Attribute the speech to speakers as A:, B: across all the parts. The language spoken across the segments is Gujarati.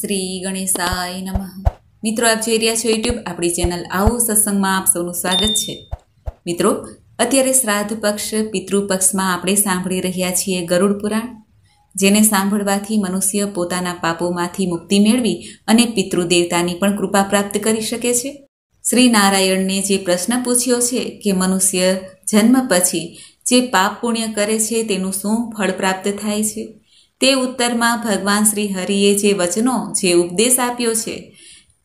A: શ્રી ગણેશાય નમઃ મિત્રો આપ જોઈ રહ્યા છો યુટ્યુબ આપણી ચેનલ આવો સત્સંગમાં આપ સૌનું સ્વાગત છે મિત્રો અત્યારે શ્રાદ્ધ પક્ષ પિતૃપક્ષમાં આપણે સાંભળી રહ્યા છીએ ગરુડ પુરાણ જેને સાંભળવાથી મનુષ્ય પોતાના પાપોમાંથી મુક્તિ મેળવી અને પિતૃદેવતાની પણ કૃપા પ્રાપ્ત કરી શકે છે શ્રી નારાયણને જે પ્રશ્ન પૂછ્યો છે કે મનુષ્ય જન્મ પછી જે પાપ પુણ્ય કરે છે તેનું શું ફળ પ્રાપ્ત થાય છે તે ઉત્તરમાં ભગવાન શ્રી હરિએ જે વચનો જે ઉપદેશ આપ્યો છે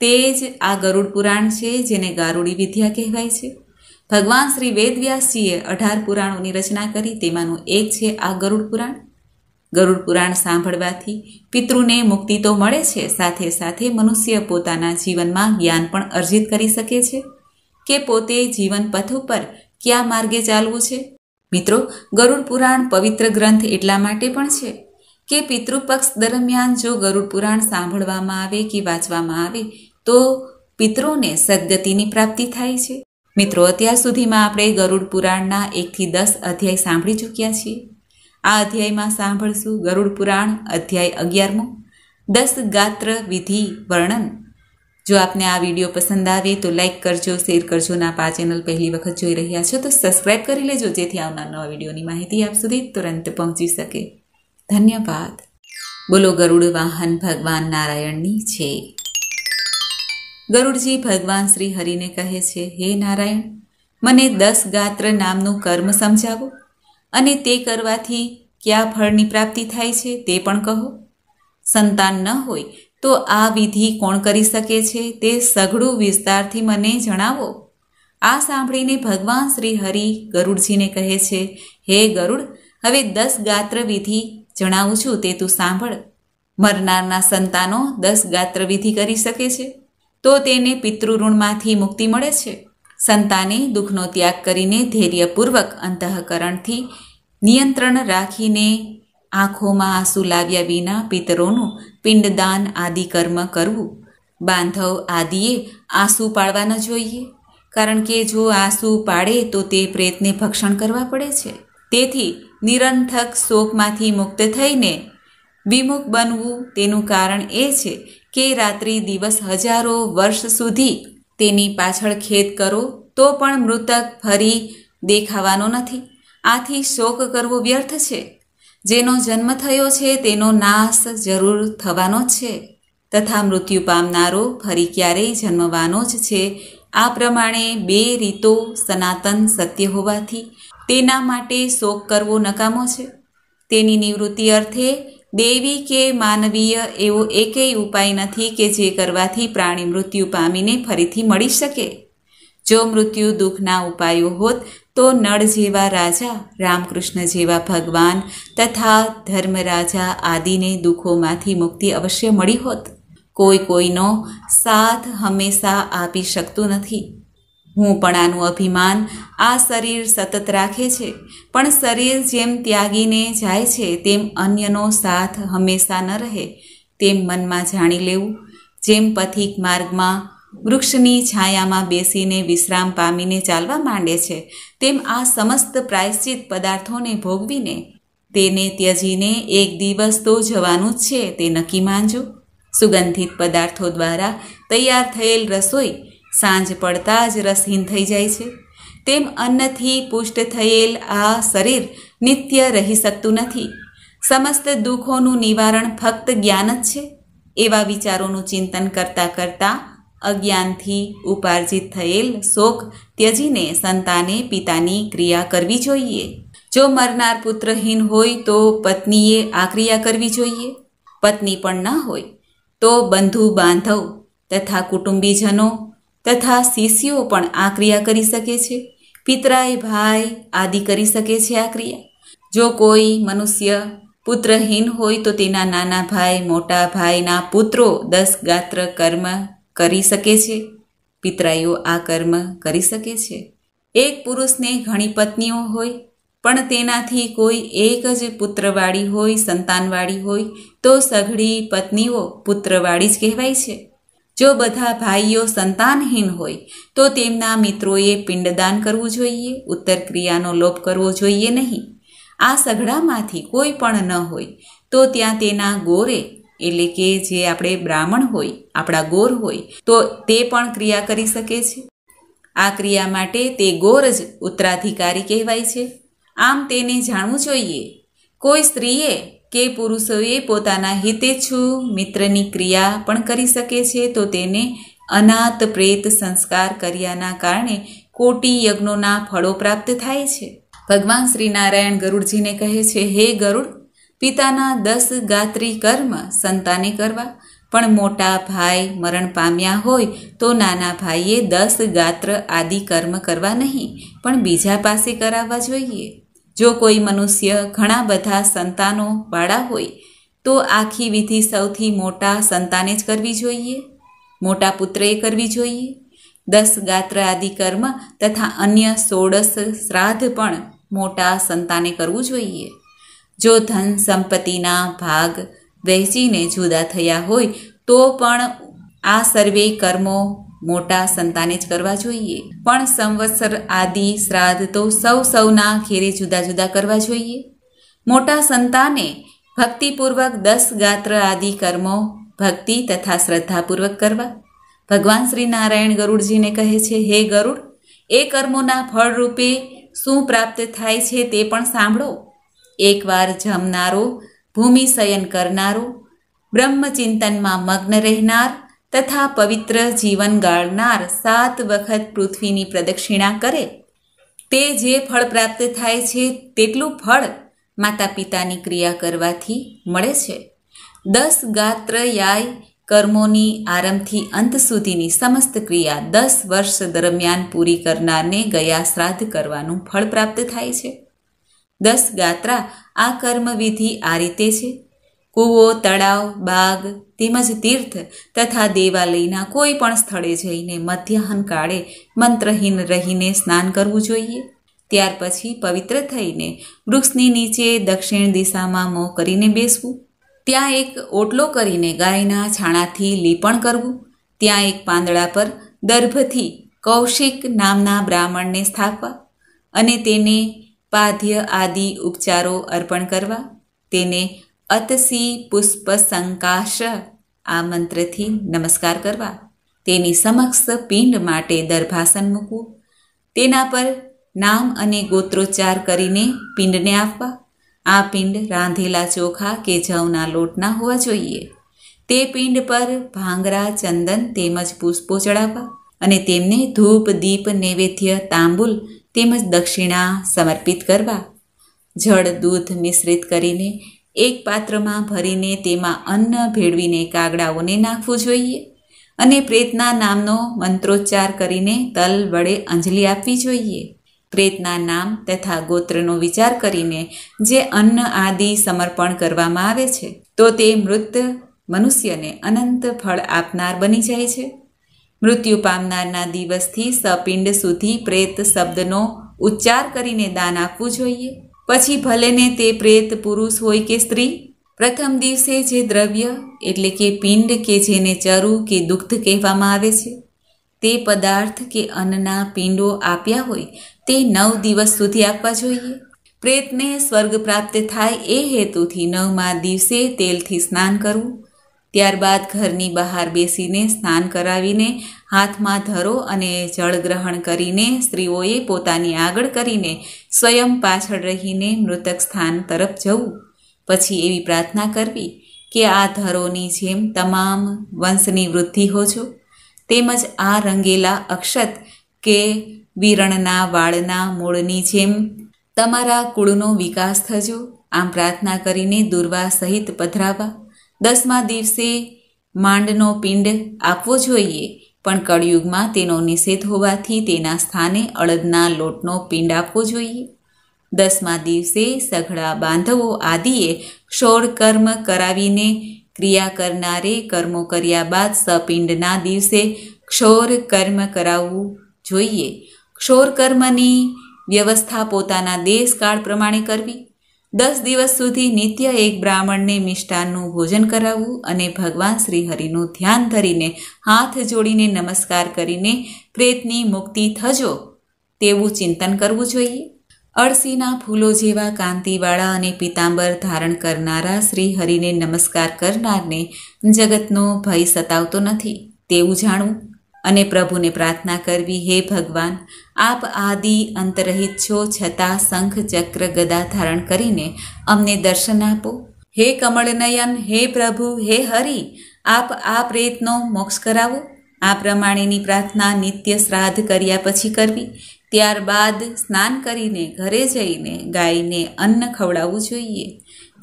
A: તે જ આ ગરુડ પુરાણ છે જેને ગારુડી વિદ્યા કહેવાય છે ભગવાન શ્રી વેદવ્યાસજીએ અઢાર પુરાણોની રચના કરી તેમાંનું એક છે આ ગરુડ પુરાણ ગરુડ પુરાણ સાંભળવાથી પિતૃને મુક્તિ તો મળે છે સાથે સાથે મનુષ્ય પોતાના જીવનમાં જ્ઞાન પણ અર્જિત કરી શકે છે કે પોતે જીવન પથ ઉપર કયા માર્ગે ચાલવું છે મિત્રો ગરુડ પુરાણ પવિત્ર ગ્રંથ એટલા માટે પણ છે કે પિતૃપક્ષ દરમિયાન જો ગરુડ પુરાણ સાંભળવામાં આવે કે વાંચવામાં આવે તો પિતૃને સદગતિની પ્રાપ્તિ થાય છે મિત્રો અત્યાર સુધીમાં આપણે ગરુડ પુરાણના એકથી દસ અધ્યાય સાંભળી ચૂક્યા છીએ આ અધ્યાયમાં સાંભળશું ગરુડ પુરાણ અધ્યાય અગિયારમો દસ ગાત્ર વિધિ વર્ણન જો આપને આ વિડીયો પસંદ આવે તો લાઇક કરજો શેર કરજો ના આ ચેનલ પહેલી વખત જોઈ રહ્યા છો તો સબસ્ક્રાઈબ કરી લેજો જેથી આવનાર નવા વિડીયોની માહિતી આપ સુધી તુરંત પહોંચી શકે ધન્યવાદ બોલો ગરુડ વાહન ભગવાન નારાયણની છે ગરુડજી ભગવાન શ્રી હરિને કહે છે હે નારાયણ મને દસ ગાત્ર નામનું કર્મ સમજાવો અને તે કરવાથી કયા ફળની પ્રાપ્તિ થાય છે તે પણ કહો સંતાન ન હોય તો આ વિધિ કોણ કરી શકે છે તે સઘળું વિસ્તારથી મને જણાવો આ સાંભળીને ભગવાન શ્રી હરિ ગરુડજીને કહે છે હે ગરુડ હવે દસ ગાત્ર વિધિ જણાવું છું તે તું સાંભળ મરનારના સંતાનો દસ ગાત્રવિધિ કરી શકે છે તો તેને પિતૃઋણમાંથી મુક્તિ મળે છે સંતાને દુઃખનો ત્યાગ કરીને ધૈર્યપૂર્વક અંતઃકરણથી નિયંત્રણ રાખીને આંખોમાં આંસુ લાવ્યા વિના પિતરોનું પિંડદાન આદિ કર્મ કરવું બાંધવ આદિએ આંસુ પાડવા ન જોઈએ કારણ કે જો આંસુ પાડે તો તે પ્રેતને ભક્ષણ કરવા પડે છે તેથી નિરંથક શોકમાંથી મુક્ત થઈને વિમુખ બનવું તેનું કારણ એ છે કે રાત્રિ દિવસ હજારો વર્ષ સુધી તેની પાછળ ખેદ કરો તો પણ મૃતક ફરી દેખાવાનો નથી આથી શોક કરવો વ્યર્થ છે જેનો જન્મ થયો છે તેનો નાશ જરૂર થવાનો જ છે તથા મૃત્યુ પામનારો ફરી ક્યારેય જન્મવાનો જ છે આ પ્રમાણે બે રીતો સનાતન સત્ય હોવાથી તેના માટે શોક કરવો નકામો છે તેની નિવૃત્તિ અર્થે દૈવી કે માનવીય એવો એકેય ઉપાય નથી કે જે કરવાથી પ્રાણી મૃત્યુ પામીને ફરીથી મળી શકે જો મૃત્યુ દુઃખના ઉપાયો હોત તો નળ જેવા રાજા રામકૃષ્ણ જેવા ભગવાન તથા ધર્મરાજા આદિને દુઃખોમાંથી મુક્તિ અવશ્ય મળી હોત કોઈ કોઈનો સાથ હંમેશા આપી શકતું નથી હું પણ આનું અભિમાન આ શરીર સતત રાખે છે પણ શરીર જેમ ત્યાગીને જાય છે તેમ અન્યનો સાથ હંમેશા ન રહે તેમ મનમાં જાણી લેવું જેમ પથિક માર્ગમાં વૃક્ષની છાયામાં બેસીને વિશ્રામ પામીને ચાલવા માંડે છે તેમ આ સમસ્ત પ્રાયશ્ચિત પદાર્થોને ભોગવીને તેને ત્યજીને એક દિવસ તો જવાનું જ છે તે નક્કી માનજો સુગંધિત પદાર્થો દ્વારા તૈયાર થયેલ રસોઈ સાંજ પડતાં જ રસહીન થઈ જાય છે તેમ અન્નથી પુષ્ટ થયેલ આ શરીર નિત્ય રહી શકતું નથી સમસ્ત દુઃખોનું નિવારણ ફક્ત જ્ઞાન જ છે એવા વિચારોનું ચિંતન કરતાં કરતાં અજ્ઞાનથી ઉપાર્જિત થયેલ શોક ત્યજીને સંતાને પિતાની ક્રિયા કરવી જોઈએ જો મરનાર પુત્રહીન હોય તો પત્નીએ આ ક્રિયા કરવી જોઈએ પત્ની પણ ન હોય તો બંધુ બાંધવ તથા કુટુંબીજનો તથા શિષ્યો પણ આ ક્રિયા કરી શકે છે પિતરાય ભાઈ આદિ કરી શકે છે આ ક્રિયા જો કોઈ મનુષ્ય પુત્રહીન હોય તો તેના નાના ભાઈ મોટા ભાઈના પુત્રો દસ ગાત્ર કર્મ કરી શકે છે પિતરાઈઓ આ કર્મ કરી શકે છે એક પુરુષને ઘણી પત્નીઓ હોય પણ તેનાથી કોઈ એક જ પુત્રવાળી હોય સંતાનવાળી હોય તો સઘળી પત્નીઓ પુત્રવાળી જ કહેવાય છે જો બધા ભાઈઓ સંતાનહીન હોય તો તેમના મિત્રોએ પિંડદાન કરવું જોઈએ ઉત્તર ક્રિયાનો લોપ કરવો જોઈએ નહીં આ સઘળામાંથી કોઈ પણ ન હોય તો ત્યાં તેના ગોરે એટલે કે જે આપણે બ્રાહ્મણ હોય આપણા ગોર હોય તો તે પણ ક્રિયા કરી શકે છે આ ક્રિયા માટે તે ગોર જ ઉત્તરાધિકારી કહેવાય છે આમ તેને જાણવું જોઈએ કોઈ સ્ત્રીએ કે પુરુષોએ પોતાના હિતે છું મિત્રની ક્રિયા પણ કરી શકે છે તો તેને અનાથ પ્રેત સંસ્કાર કર્યાના કારણે કોટી યજ્ઞોના ફળો પ્રાપ્ત થાય છે ભગવાન શ્રી નારાયણ ગરુડજીને કહે છે હે ગરુડ પિતાના દસ ગાત્રી કર્મ સંતાને કરવા પણ મોટા ભાઈ મરણ પામ્યા હોય તો નાના ભાઈએ દસ ગાત્ર આદિ કર્મ કરવા નહીં પણ બીજા પાસે કરાવવા જોઈએ જો કોઈ મનુષ્ય ઘણા બધા સંતાનો વાળા હોય તો આખી વિધિ સૌથી મોટા સંતાને જ કરવી જોઈએ મોટા પુત્રએ કરવી જોઈએ દસ ગાત્ર આદિ કર્મ તથા અન્ય સોળસ શ્રાદ્ધ પણ મોટા સંતાને કરવું જોઈએ જો ધન સંપત્તિના ભાગ વહેંચીને જુદા થયા હોય તો પણ આ સર્વે કર્મો મોટા સંતાને જ કરવા જોઈએ પણ સંવત્સર આદિ શ્રાદ્ધ તો સૌ સૌના ઘેરે જુદા જુદા કરવા જોઈએ મોટા સંતાને ભક્તિપૂર્વક દસ ગાત્ર આદિ કર્મો ભક્તિ તથા શ્રદ્ધાપૂર્વક કરવા ભગવાન શ્રી નારાયણ ગરુડજીને કહે છે હે ગરુડ એ કર્મોના ફળરૂપે શું પ્રાપ્ત થાય છે તે પણ સાંભળો એકવાર જમનારો ભૂમિ શયન કરનારો બ્રહ્મચિંતનમાં મગ્ન રહેનાર તથા પવિત્ર જીવન ગાળનાર સાત વખત પૃથ્વીની પ્રદક્ષિણા કરે તે જે ફળ પ્રાપ્ત થાય છે તેટલું ફળ માતા પિતાની ક્રિયા કરવાથી મળે છે દસ ગાત્ર યાય કર્મોની આરંભથી અંત સુધીની સમસ્ત ક્રિયા દસ વર્ષ દરમિયાન પૂરી કરનારને ગયા શ્રાદ્ધ કરવાનું ફળ પ્રાપ્ત થાય છે દસ ગાત્રા આ કર્મવિધિ આ રીતે છે કૂવો તળાવ બાગ તેમજ તીર્થ તથા દેવાલયના કોઈ પણ સ્થળે જઈને મધ્યાહન કાળે મંત્રહીન રહીને સ્નાન કરવું જોઈએ ત્યાર પછી પવિત્ર થઈને વૃક્ષની નીચે દક્ષિણ દિશામાં મોં કરીને બેસવું ત્યાં એક ઓટલો કરીને ગાયના છાણાથી લીપણ કરવું ત્યાં એક પાંદડા પર દર્ભથી કૌશિક નામના બ્રાહ્મણને સ્થાપવા અને તેને પાધ્ય આદિ ઉપચારો અર્પણ કરવા તેને અતસી પુષ્પ સંકાશ આ મંત્રથી નમસ્કાર કરવા તેની સમક્ષ પિંડ માટે દરભાસન મૂકવું તેના પર નામ અને ગોત્રોચ્ચાર કરીને પિંડને આપવા આ પિંડ રાંધેલા ચોખા કે જવના લોટના હોવા જોઈએ તે પિંડ પર ભાંગરા ચંદન તેમજ પુષ્પો ચડાવવા અને તેમને ધૂપ દીપ નૈવેદ્ય તાંબુલ તેમજ દક્ષિણા સમર્પિત કરવા જળ દૂધ મિશ્રિત કરીને એક પાત્રમાં ભરીને તેમાં અન્ન ભેળવીને કાગડાઓને નાખવું જોઈએ અને પ્રેતના નામનો મંત્રોચ્ચાર કરીને તલ વડે અંજલિ આપવી જોઈએ પ્રેતના નામ તથા ગોત્રનો વિચાર કરીને જે અન્ન આદિ સમર્પણ કરવામાં આવે છે તો તે મૃત મનુષ્યને અનંત ફળ આપનાર બની જાય છે મૃત્યુ પામનારના દિવસથી સપિંડ સુધી પ્રેત શબ્દનો ઉચ્ચાર કરીને દાન આપવું જોઈએ પછી ભલેને તે પ્રેત પુરુષ હોય કે સ્ત્રી પ્રથમ દિવસે જે દ્રવ્ય એટલે કે પિંડ કે જેને ચરુ કે દુગ્ધ કહેવામાં આવે છે તે પદાર્થ કે અન્નના પિંડો આપ્યા હોય તે નવ દિવસ સુધી આપવા જોઈએ પ્રેતને સ્વર્ગ પ્રાપ્ત થાય એ હેતુથી નવમા દિવસે તેલથી સ્નાન કરવું ત્યારબાદ ઘરની બહાર બેસીને સ્નાન કરાવીને હાથમાં ધરો અને જળગ્રહણ કરીને સ્ત્રીઓએ પોતાની આગળ કરીને સ્વયં પાછળ રહીને મૃતક સ્થાન તરફ જવું પછી એવી પ્રાર્થના કરવી કે આ ધરોની જેમ તમામ વંશની વૃદ્ધિ હોજો તેમજ આ રંગેલા અક્ષત કે વિરણના વાળના મૂળની જેમ તમારા કુળનો વિકાસ થજો આમ પ્રાર્થના કરીને દુર્વા સહિત પધરાવા દસમા દિવસે માંડનો પિંડ આપવો જોઈએ પણ કળિયુગમાં તેનો નિષેધ હોવાથી તેના સ્થાને અડદના લોટનો પિંડ આપવો જોઈએ દસમા દિવસે સઘળા બાંધવો આદિએ ક્ષોળ કર્મ કરાવીને ક્રિયા કરનારે કર્મો કર્યા બાદ સપિંડના દિવસે ક્ષોર કર્મ કરાવવું જોઈએ ક્ષોર કર્મની વ્યવસ્થા પોતાના દેશકાળ પ્રમાણે કરવી દસ દિવસ સુધી નિત્ય એક બ્રાહ્મણને મિષ્ટાનનું ભોજન કરાવવું અને ભગવાન શ્રીહરિનું ધ્યાન ધરીને હાથ જોડીને નમસ્કાર કરીને પ્રેતની મુક્તિ થજો તેવું ચિંતન કરવું જોઈએ અળસીના ફૂલો જેવા કાંતિવાળા અને પિતાંબર ધારણ કરનારા શ્રીહરિને નમસ્કાર કરનારને જગતનો ભય સતાવતો નથી તેવું જાણવું અને પ્રભુને પ્રાર્થના કરવી હે ભગવાન આપ આદિ અંતરહિત છો છતાં શંખ ચક્ર ગદા ધારણ કરીને અમને દર્શન આપો હે કમળનયન હે પ્રભુ હે હરિ આપ આ પ્રેતનો મોક્ષ કરાવો આ પ્રમાણેની પ્રાર્થના નિત્ય શ્રાદ્ધ કર્યા પછી કરવી ત્યારબાદ સ્નાન કરીને ઘરે જઈને ગાયને અન્ન ખવડાવવું જોઈએ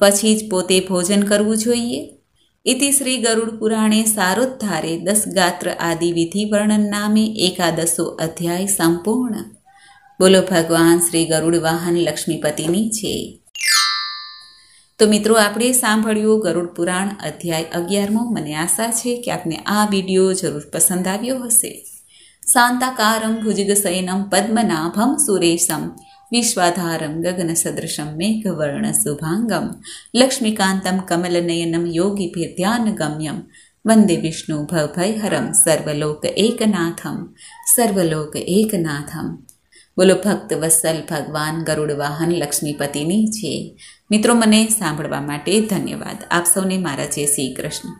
A: પછી જ પોતે ભોજન કરવું જોઈએ ઇતિ શ્રી ગરુડ પુરાણે સારોદ્ધારે દસ ગાત્ર આદિ વિધિ બોલો ભગવાન શ્રી ગરુડ વાહન લક્ષ્મીપતિની છે તો મિત્રો આપણે સાંભળ્યું ગરુડ પુરાણ અધ્યાય અગિયારમો મને આશા છે કે આપને આ વિડીયો જરૂર પસંદ આવ્યો હશે શાંતાકારમ ભુજગસયનમ પદ્મનાભમ સુરેશમ વિશ્વાધારમ ગગન સદૃશમ મેઘવર્ણ શુભાંગમ લક્ષ્મીકાંતમ કમલનયનમ યોગીભીર્ધ્યાનગમ્યમ વંદે વિષ્ણુ ભવભયહરમ સર્વલોક એકનાથમ સર્વલોક એકનાથમ બોલો ભક્ત વત્સલ ભગવાન ગરુડ વાહન લક્ષ્મીપતિની છે મિત્રો મને સાંભળવા માટે ધન્યવાદ આપ સૌને મારા છે શ્રી કૃષ્ણ